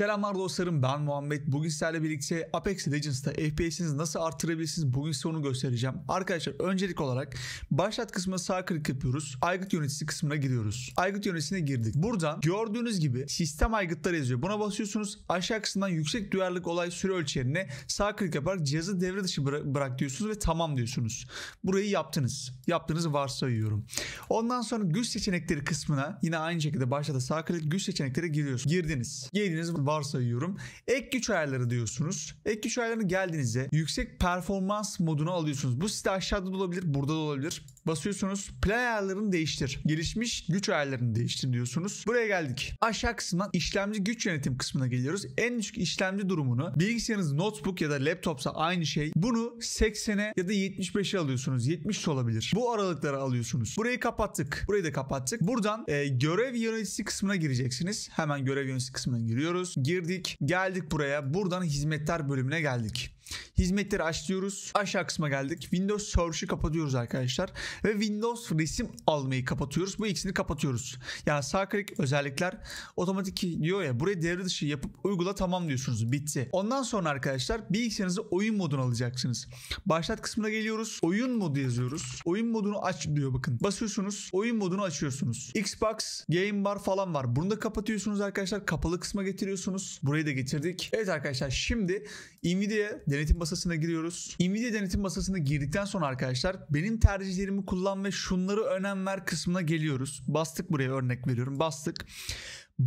Selamlar dostlarım ben Muhammed. Bugün sizlerle birlikte Apex Legends'ta FPS'inizi nasıl artırabilirsiniz bugün size onu göstereceğim. Arkadaşlar öncelik olarak başlat kısmına sağ klik yapıyoruz. Aygıt yöneticisi kısmına gidiyoruz. Aygıt yöneticisine girdik. Buradan gördüğünüz gibi sistem aygıtları yazıyor. Buna basıyorsunuz. Aşağı kısımdan yüksek duyarlılık olay süre ölçerine sağ klik yaparak cihazı devre dışı bıra bırak diyorsunuz ve tamam diyorsunuz. Burayı yaptınız. Yaptığınızı varsayıyorum. Ondan sonra güç seçenekleri kısmına yine aynı şekilde başlata sağ klik güç seçenekleri giriyorsunuz. Girdiniz. Girdiniz varsayıyorum. Ek güç ayarları diyorsunuz. Ek güç ayarlarını geldiğinizde yüksek performans moduna alıyorsunuz. Bu site aşağıda da olabilir, burada da olabilir basıyorsunuz. Plan ayarlarını değiştir. Gelişmiş güç ayarlarını değiştir diyorsunuz. Buraya geldik. Aşağı kısmından işlemci güç yönetim kısmına geliyoruz. En düşük işlemci durumunu bilgisayarınız notebook ya da laptopsa aynı şey. Bunu 80'e ya da 75'e alıyorsunuz. 70 olabilir. Bu aralıkları alıyorsunuz. Burayı kapattık. Burayı da kapattık. Buradan e, görev yöneticisi kısmına gireceksiniz. Hemen görev yöneticisi kısmına giriyoruz. Girdik. Geldik buraya. Buradan hizmetler bölümüne geldik. Hizmetleri açlıyoruz. Aşağı kısma geldik. Windows Search'ı kapatıyoruz arkadaşlar. Ve Windows resim almayı kapatıyoruz. Bu ikisini kapatıyoruz. Yani sağ klik özellikler otomatik diyor ya. Buraya devre dışı yapıp uygula tamam diyorsunuz. Bitti. Ondan sonra arkadaşlar bilgisayarınızı oyun moduna alacaksınız. Başlat kısmına geliyoruz. Oyun modu yazıyoruz. Oyun modunu aç diyor bakın. Basıyorsunuz. Oyun modunu açıyorsunuz. Xbox, Game Bar falan var. Bunu da kapatıyorsunuz arkadaşlar. Kapalı kısma getiriyorsunuz. Burayı da getirdik. Evet arkadaşlar şimdi Nvidia denetim masasına giriyoruz. Nvidia denetim masasına girdikten sonra arkadaşlar benim tercihlerimi kullan ve şunları önem ver kısmına geliyoruz. Bastık buraya örnek veriyorum. Bastık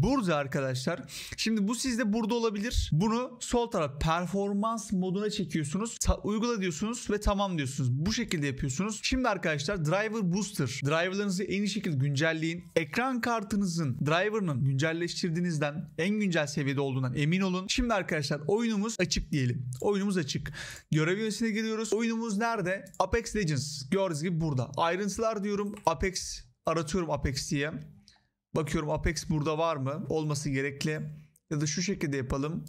burada arkadaşlar. Şimdi bu sizde burada olabilir. Bunu sol taraf performans moduna çekiyorsunuz. Ta- uygula diyorsunuz ve tamam diyorsunuz. Bu şekilde yapıyorsunuz. Şimdi arkadaşlar driver booster. Driverlarınızı en iyi şekilde güncelleyin. Ekran kartınızın driver'ının güncelleştirdiğinizden en güncel seviyede olduğundan emin olun. Şimdi arkadaşlar oyunumuz açık diyelim. Oyunumuz açık. Görev yönesine giriyoruz. Oyunumuz nerede? Apex Legends. Gördüğünüz gibi burada. Ayrıntılar diyorum. Apex aratıyorum Apex diye. Bakıyorum Apex burada var mı? Olması gerekli. Ya da şu şekilde yapalım.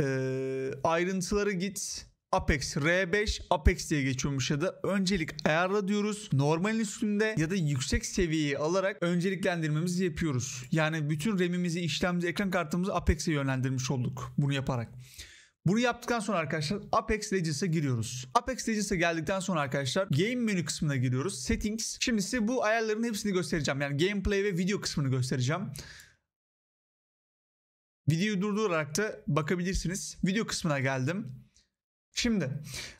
Ee, ayrıntıları git. Apex R5 Apex diye geçiyormuş ya da öncelik ayarla diyoruz. Normalin üstünde ya da yüksek seviyeyi alarak önceliklendirmemizi yapıyoruz. Yani bütün RAM'imizi, işlemci, ekran kartımızı Apex'e yönlendirmiş olduk bunu yaparak. Bunu yaptıktan sonra arkadaşlar Apex Legends'a giriyoruz. Apex Legends'a geldikten sonra arkadaşlar Game menü kısmına giriyoruz. Settings. Şimdi size bu ayarların hepsini göstereceğim. Yani gameplay ve video kısmını göstereceğim. Videoyu durdurarak da bakabilirsiniz. Video kısmına geldim. Şimdi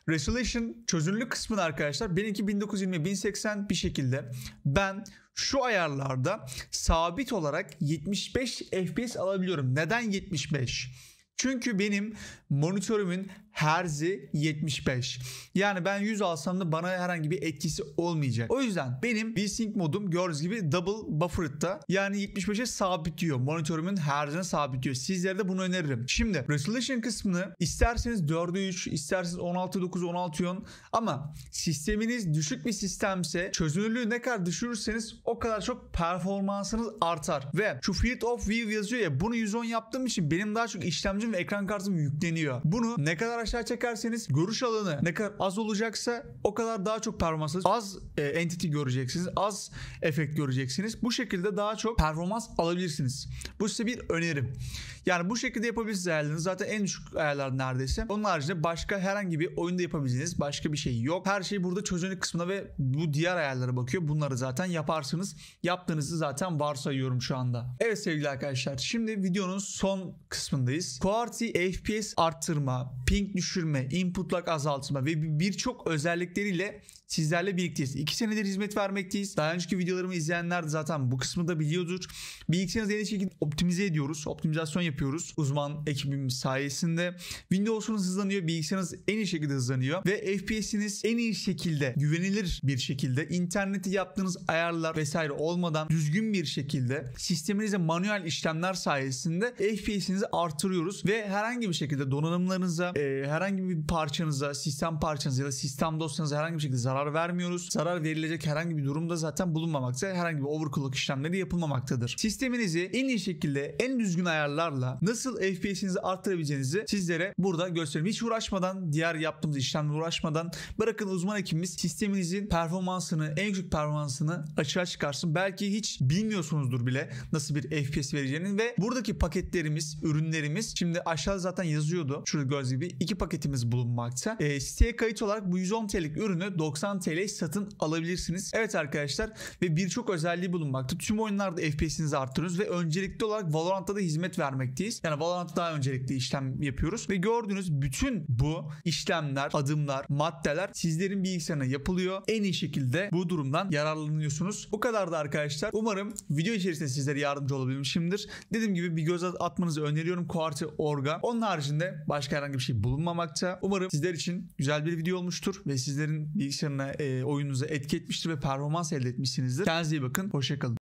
Resolution çözünürlük kısmını arkadaşlar benimki 1920 1080 bir şekilde ben şu ayarlarda sabit olarak 75 FPS alabiliyorum. Neden 75? Çünkü benim monitörümün herzi 75. Yani ben 100 alsam da bana herhangi bir etkisi olmayacak. O yüzden benim VSync modum gördüğünüz gibi double buffered'da yani 75'e sabitliyor. Monitörümün herzine sabitliyor. Sizlere de bunu öneririm. Şimdi resolution kısmını isterseniz 4'e 3, isterseniz 16 9, 16 10 ama sisteminiz düşük bir sistemse çözünürlüğü ne kadar düşürürseniz o kadar çok performansınız artar. Ve şu field of view yazıyor ya bunu 110 yaptığım için benim daha çok işlemcim ve ekran kartım yükleniyor. Bunu ne kadar aşağı çekerseniz görüş alanı ne kadar az olacaksa o kadar daha çok performans az e, entity göreceksiniz. Az efekt göreceksiniz. Bu şekilde daha çok performans alabilirsiniz. Bu size bir önerim. Yani bu şekilde yapabilirsiniz ayarlarınız zaten en düşük ayarlar neredeyse. Onun haricinde başka herhangi bir oyunda yapabileceğiniz başka bir şey yok. Her şey burada çözünürlük kısmına ve bu diğer ayarlara bakıyor. Bunları zaten yaparsınız. Yaptığınızı zaten varsayıyorum şu anda. Evet sevgili arkadaşlar şimdi videonun son kısmındayız. QWERTY FPS arttırma, ping düşürme, input lag azaltma ve birçok özellikleriyle sizlerle birlikteyiz. 2 senedir hizmet vermekteyiz. Daha önceki videolarımı izleyenler zaten bu kısmı da biliyordur. Bilgisayarınızı en iyi şekilde optimize ediyoruz. Optimizasyon yapıyoruz yapıyoruz uzman ekibimiz sayesinde. Windows'unuz hızlanıyor, bilgisayarınız en iyi şekilde hızlanıyor ve FPS'iniz en iyi şekilde, güvenilir bir şekilde interneti yaptığınız ayarlar vesaire olmadan düzgün bir şekilde sisteminize manuel işlemler sayesinde FPS'inizi artırıyoruz ve herhangi bir şekilde donanımlarınıza, e, herhangi bir parçanıza, sistem parçanıza ya da sistem dosyanıza herhangi bir şekilde zarar vermiyoruz. Zarar verilecek herhangi bir durumda zaten bulunmamakta. Herhangi bir overclock işlemleri yapılmamaktadır. Sisteminizi en iyi şekilde, en düzgün ayarlarla yardımıyla nasıl FPS'inizi arttırabileceğinizi sizlere burada göstereyim. Hiç uğraşmadan, diğer yaptığımız işlemle uğraşmadan bırakın uzman ekibimiz sisteminizin performansını, en yüksek performansını açığa çıkarsın. Belki hiç bilmiyorsunuzdur bile nasıl bir FPS vereceğini ve buradaki paketlerimiz, ürünlerimiz şimdi aşağıda zaten yazıyordu. Şurada gördüğünüz gibi iki paketimiz bulunmakta. E, siteye kayıt olarak bu 110 TL'lik ürünü 90 TL satın alabilirsiniz. Evet arkadaşlar ve birçok özelliği bulunmakta. Tüm oyunlarda FPS'inizi arttırıyoruz ve öncelikli olarak Valorant'ta da hizmet vermek öncelikliyiz. Yani Valorant'ta daha öncelikli işlem yapıyoruz. Ve gördüğünüz bütün bu işlemler, adımlar, maddeler sizlerin bilgisayarına yapılıyor. En iyi şekilde bu durumdan yararlanıyorsunuz. Bu kadar da arkadaşlar. Umarım video içerisinde sizlere yardımcı olabilmişimdir. Dediğim gibi bir göz atmanızı öneriyorum. Quartz Orga. Onun haricinde başka herhangi bir şey bulunmamakta. Umarım sizler için güzel bir video olmuştur ve sizlerin bilgisayarına, e, oyununuza etki etmiştir ve performans elde etmişsinizdir. Kendinize iyi bakın. Hoşçakalın.